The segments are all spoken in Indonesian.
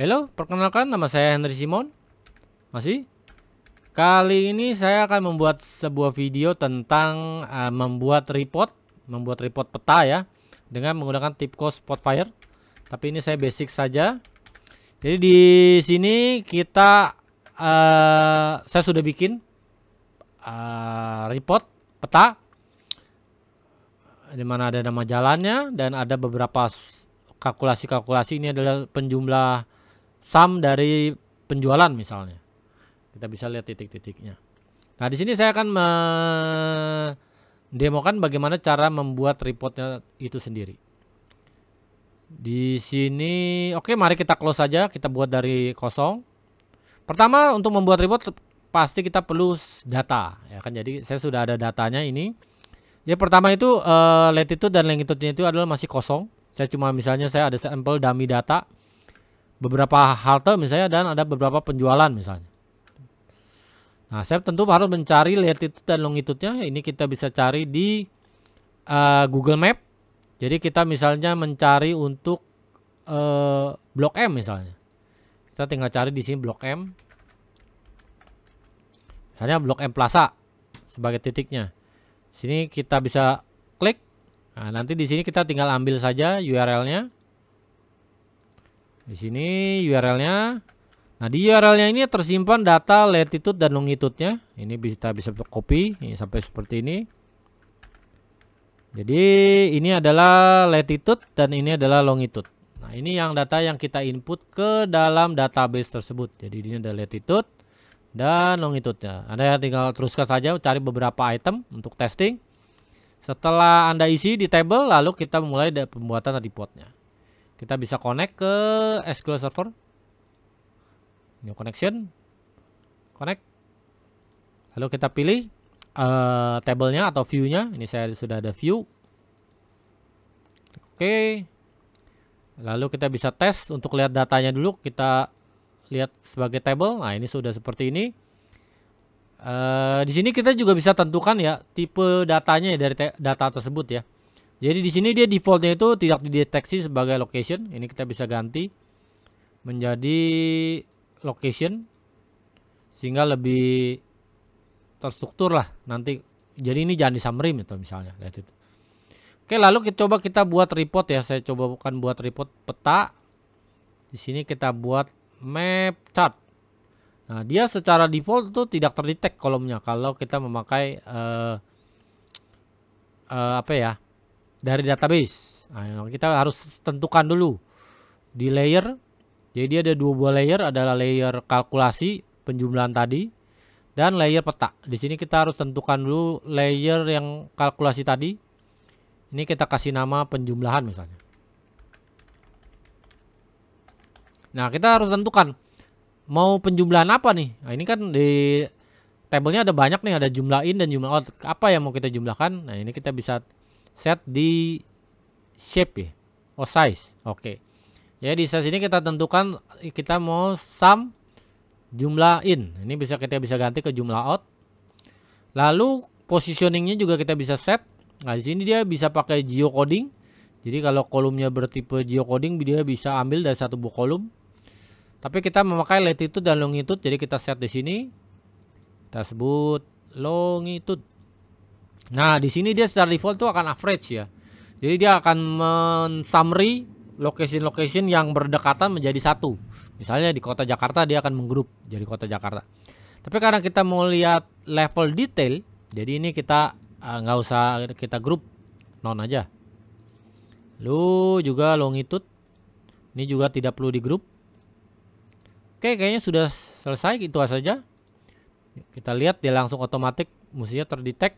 Halo, perkenalkan nama saya Henry Simon. Masih? Kali ini saya akan membuat sebuah video tentang uh, membuat report, membuat report peta ya, dengan menggunakan Tipco Spotfire. Tapi ini saya basic saja. Jadi di sini kita, uh, saya sudah bikin uh, report peta, di mana ada nama jalannya dan ada beberapa kalkulasi-kalkulasi. Ini adalah penjumlah sum dari penjualan misalnya. Kita bisa lihat titik-titiknya. Nah, di sini saya akan mendemokan bagaimana cara membuat reportnya itu sendiri. Di sini, oke okay, mari kita close saja, kita buat dari kosong. Pertama untuk membuat report pasti kita perlu data ya kan. Jadi saya sudah ada datanya ini. Ya pertama itu uh, latitude dan longitude-nya itu adalah masih kosong. Saya cuma misalnya saya ada sampel dummy data beberapa halte misalnya dan ada beberapa penjualan misalnya. Nah, saya tentu harus mencari latitude dan longitude-nya. Ini kita bisa cari di uh, Google Map. Jadi kita misalnya mencari untuk uh, blok M misalnya. Kita tinggal cari di sini blok M. Misalnya blok M Plaza sebagai titiknya. Sini kita bisa klik. Nah, nanti di sini kita tinggal ambil saja URL-nya. Di sini URL-nya. Nah, di URL-nya ini tersimpan data latitude dan longitude-nya. Ini kita bisa copy ini sampai seperti ini. Jadi, ini adalah latitude dan ini adalah longitude. Nah, ini yang data yang kita input ke dalam database tersebut. Jadi, ini ada latitude dan longitude-nya. Anda tinggal teruskan saja cari beberapa item untuk testing. Setelah Anda isi di table, lalu kita mulai pembuatan reportnya. Kita bisa connect ke SQL Server. New connection. Connect. Lalu kita pilih uh, tablenya atau view-nya. Ini saya sudah ada view. Oke. Okay. Lalu kita bisa tes untuk lihat datanya dulu. Kita lihat sebagai table. Nah, ini sudah seperti ini. Uh, di sini kita juga bisa tentukan ya tipe datanya ya, dari data tersebut ya. Jadi di sini dia defaultnya itu tidak dideteksi sebagai location. Ini kita bisa ganti menjadi location sehingga lebih terstruktur lah nanti. Jadi ini jangan disamrim itu misalnya lihat itu. Oke, lalu kita coba kita buat report ya. Saya coba bukan buat report peta. Di sini kita buat map chart. Nah, dia secara default itu tidak terdetek kolomnya kalau kita memakai uh, uh, apa ya? dari database. Nah, kita harus tentukan dulu di layer. Jadi ada dua buah layer, adalah layer kalkulasi penjumlahan tadi dan layer peta. Di sini kita harus tentukan dulu layer yang kalkulasi tadi. Ini kita kasih nama penjumlahan misalnya. Nah, kita harus tentukan mau penjumlahan apa nih. Nah, ini kan di tabelnya ada banyak nih, ada jumlah in dan jumlah out. Apa yang mau kita jumlahkan? Nah, ini kita bisa set di shape ya oh size oke okay. ya di size ini kita tentukan kita mau sum jumlah in ini bisa kita bisa ganti ke jumlah out lalu positioningnya juga kita bisa set nah di sini dia bisa pakai geocoding jadi kalau kolomnya bertipe geocoding dia bisa ambil dari satu buah kolom tapi kita memakai latitude dan longitude jadi kita set di sini kita sebut longitude Nah, di sini dia secara default tuh akan average ya. Jadi dia akan men-summary location-location yang berdekatan menjadi satu. Misalnya di kota Jakarta dia akan menggrup jadi kota Jakarta. Tapi karena kita mau lihat level detail, jadi ini kita eh, nggak uh, usah kita grup non aja. Lu juga longitude ini juga tidak perlu di grup. Oke, kayaknya sudah selesai itu saja. Kita lihat dia langsung otomatis musuhnya terdetek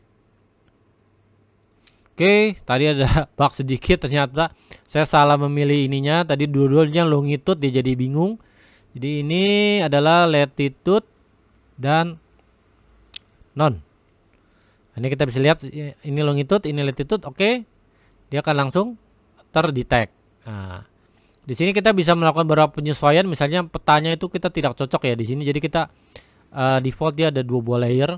Oke, tadi ada bug sedikit ternyata saya salah memilih ininya. Tadi dua-duanya longitude dia jadi bingung. Jadi ini adalah latitude dan non. Nah, ini kita bisa lihat ini longitude, ini latitude. Oke. Dia akan langsung terdetek. Nah, di sini kita bisa melakukan beberapa penyesuaian misalnya petanya itu kita tidak cocok ya di sini. Jadi kita uh, default dia ada dua buah layer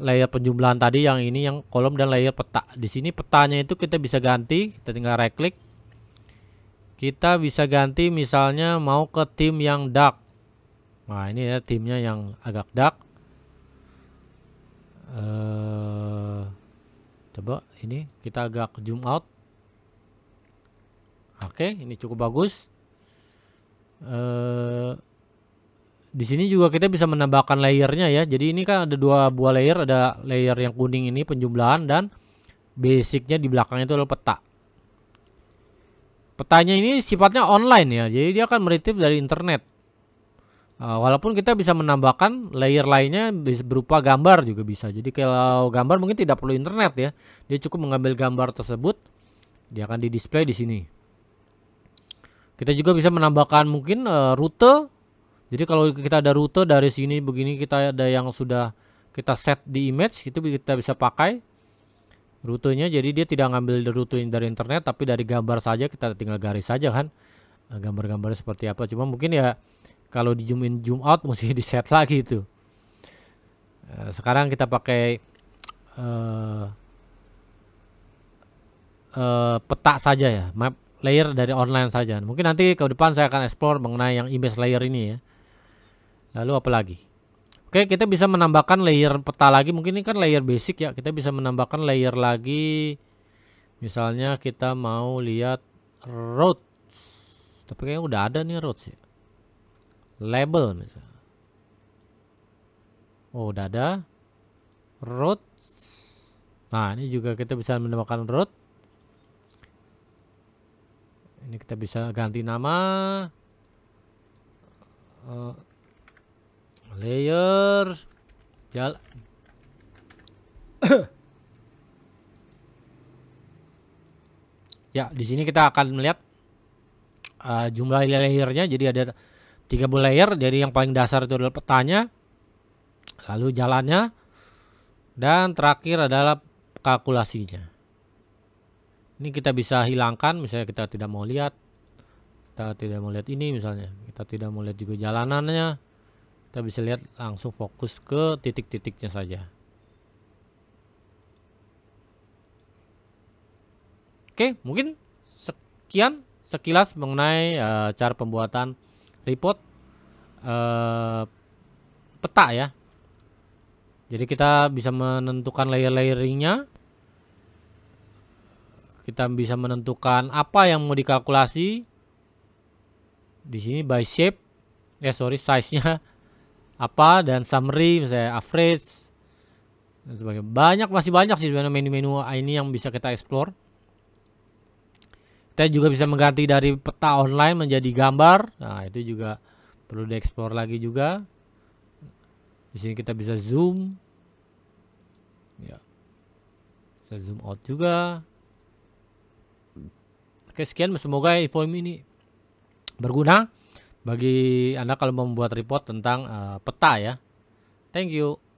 layer penjumlahan tadi yang ini yang kolom dan layer peta. Di sini petanya itu kita bisa ganti, kita tinggal right click. Kita bisa ganti misalnya mau ke tim yang dark. Nah, ini ya timnya yang agak dark. Uh, coba ini kita agak zoom out. Oke, ini cukup bagus. Uh, di sini juga kita bisa menambahkan layernya ya. Jadi ini kan ada dua buah layer, ada layer yang kuning ini penjumlahan dan basicnya di belakangnya itu adalah peta. Petanya ini sifatnya online ya, jadi dia akan meritip dari internet. Ah, walaupun kita bisa menambahkan layer lainnya berupa gambar juga bisa. Jadi kalau gambar mungkin tidak perlu internet ya, dia cukup mengambil gambar tersebut, dia akan di display di sini. Kita juga bisa menambahkan mungkin uh, rute jadi kalau kita ada rute dari sini begini kita ada yang sudah kita set di image itu kita bisa pakai rutenya. Jadi dia tidak ngambil rute dari internet tapi dari gambar saja kita tinggal garis saja kan. Nah, gambar-gambarnya seperti apa. Cuma mungkin ya kalau di zoom in zoom out mesti di set lagi itu. Eh, sekarang kita pakai uh, eh, uh, eh, peta saja ya, map layer dari online saja. Mungkin nanti ke depan saya akan explore mengenai yang image layer ini ya. Lalu apa lagi? Oke, kita bisa menambahkan layer peta lagi. Mungkin ini kan layer basic ya. Kita bisa menambahkan layer lagi. Misalnya kita mau lihat road. Tapi kayaknya udah ada nih road Ya. Label misalnya. Oh, udah ada. Road. Nah, ini juga kita bisa menambahkan road. Ini kita bisa ganti nama. Eh, Layer, jal Ya, di sini kita akan melihat uh, jumlah layernya. Jadi ada 30 layer. dari yang paling dasar itu adalah petanya. Lalu jalannya dan terakhir adalah kalkulasinya. Ini kita bisa hilangkan misalnya kita tidak mau lihat kita tidak mau lihat ini misalnya. Kita tidak mau lihat juga jalanannya kita bisa lihat langsung fokus ke titik-titiknya saja oke mungkin sekian sekilas mengenai uh, cara pembuatan report uh, peta ya jadi kita bisa menentukan layer-layeringnya kita bisa menentukan apa yang mau dikalkulasi di sini by shape ya sorry size nya apa dan summary misalnya average dan sebagainya. Banyak masih banyak sih sebenarnya menu-menu ini yang bisa kita explore. Kita juga bisa mengganti dari peta online menjadi gambar. Nah, itu juga perlu dieksplor lagi juga. Di sini kita bisa zoom. Ya. Bisa zoom out juga. Oke, sekian semoga info ini berguna bagi Anda kalau membuat report tentang uh, peta ya. Thank you.